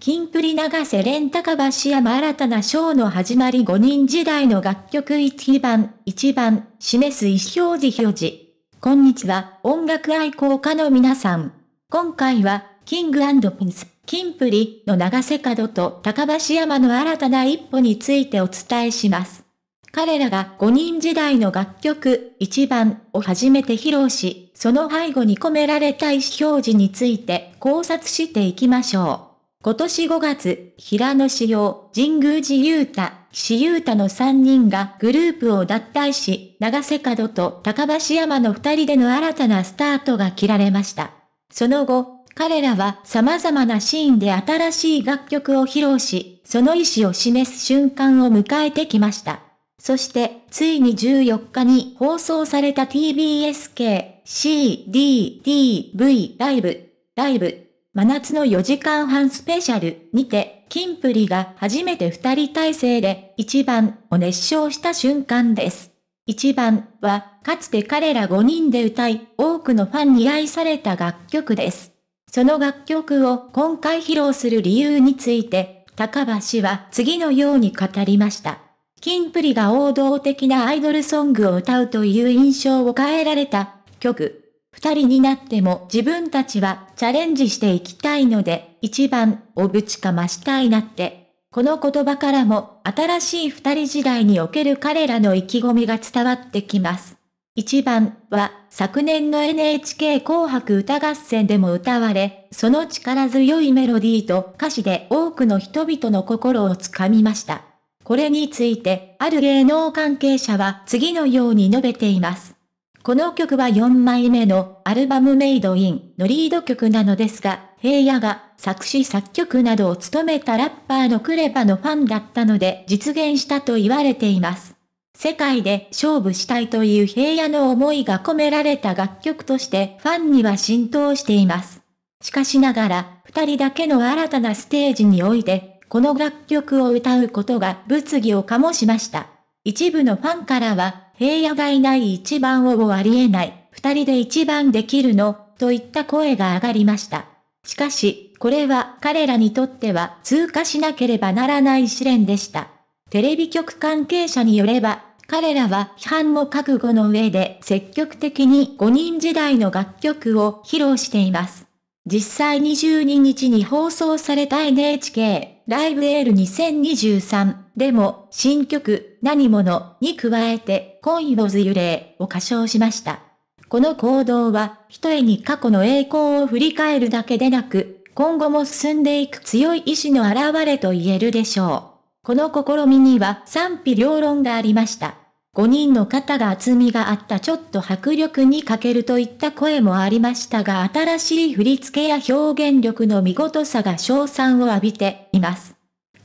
キンプリ長瀬廉高橋山新たなショーの始まり5人時代の楽曲1番、1番、示す意思表示表示。こんにちは、音楽愛好家の皆さん。今回は、キングピンス、キンプリの長瀬角と高橋山の新たな一歩についてお伝えします。彼らが5人時代の楽曲、1番を初めて披露し、その背後に込められた意思表示について考察していきましょう。今年5月、平野志陽、神宮寺雄太、岸優太の3人がグループを脱退し、長瀬角と高橋山の2人での新たなスタートが切られました。その後、彼らは様々なシーンで新しい楽曲を披露し、その意思を示す瞬間を迎えてきました。そして、ついに14日に放送された TBSK、CDTV ライブ、ライブ真夏の4時間半スペシャルにて、キンプリが初めて2人体制で1番を熱唱した瞬間です。1番は、かつて彼ら5人で歌い、多くのファンに愛された楽曲です。その楽曲を今回披露する理由について、高橋は次のように語りました。キンプリが王道的なアイドルソングを歌うという印象を変えられた曲。二人になっても自分たちはチャレンジしていきたいので、一番をぶちかましたいなって。この言葉からも新しい二人時代における彼らの意気込みが伝わってきます。一番は昨年の NHK 紅白歌合戦でも歌われ、その力強いメロディーと歌詞で多くの人々の心をつかみました。これについて、ある芸能関係者は次のように述べています。この曲は4枚目のアルバムメイドインのリード曲なのですが、平野が作詞作曲などを務めたラッパーのクレバのファンだったので実現したと言われています。世界で勝負したいという平野の思いが込められた楽曲としてファンには浸透しています。しかしながら、二人だけの新たなステージにおいて、この楽曲を歌うことが物議を醸しました。一部のファンからは、平野がいない一番を終わりえない、二人で一番できるの、といった声が上がりました。しかし、これは彼らにとっては通過しなければならない試練でした。テレビ局関係者によれば、彼らは批判も覚悟の上で積極的に5人時代の楽曲を披露しています。実際22日に放送された NHK ライブエール2023でも新曲何者に加えて恋をず揺れを歌唱しました。この行動は、ひとえに過去の栄光を振り返るだけでなく、今後も進んでいく強い意志の表れと言えるでしょう。この試みには賛否両論がありました。5人の肩が厚みがあったちょっと迫力に欠けるといった声もありましたが新しい振り付けや表現力の見事さが賞賛を浴びています。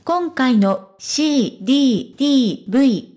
今回の CDDV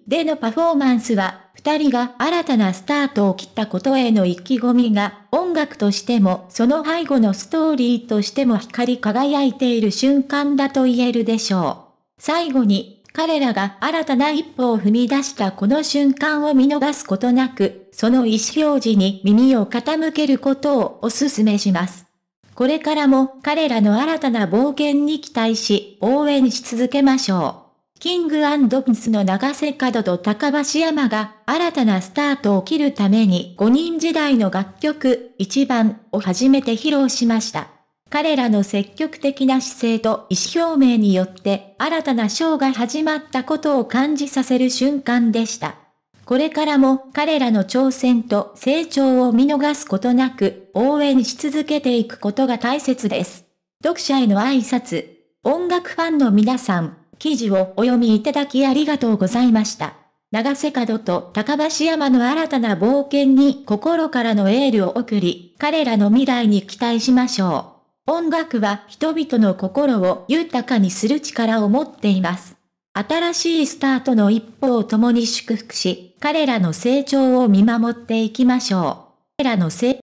でのパフォーマンスは二人が新たなスタートを切ったことへの意気込みが音楽としてもその背後のストーリーとしても光り輝いている瞬間だと言えるでしょう。最後に彼らが新たな一歩を踏み出したこの瞬間を見逃すことなく、その意思表示に耳を傾けることをお勧めします。これからも彼らの新たな冒険に期待し、応援し続けましょう。キングアンスの長瀬角と高橋山が新たなスタートを切るために5人時代の楽曲一番を初めて披露しました。彼らの積極的な姿勢と意思表明によって新たなショーが始まったことを感じさせる瞬間でした。これからも彼らの挑戦と成長を見逃すことなく応援し続けていくことが大切です。読者への挨拶、音楽ファンの皆さん、記事をお読みいただきありがとうございました。長瀬角と高橋山の新たな冒険に心からのエールを送り、彼らの未来に期待しましょう。音楽は人々の心を豊かにする力を持っています。新しいスタートの一歩を共に祝福し、彼らの成長を見守っていきましょう。彼らの成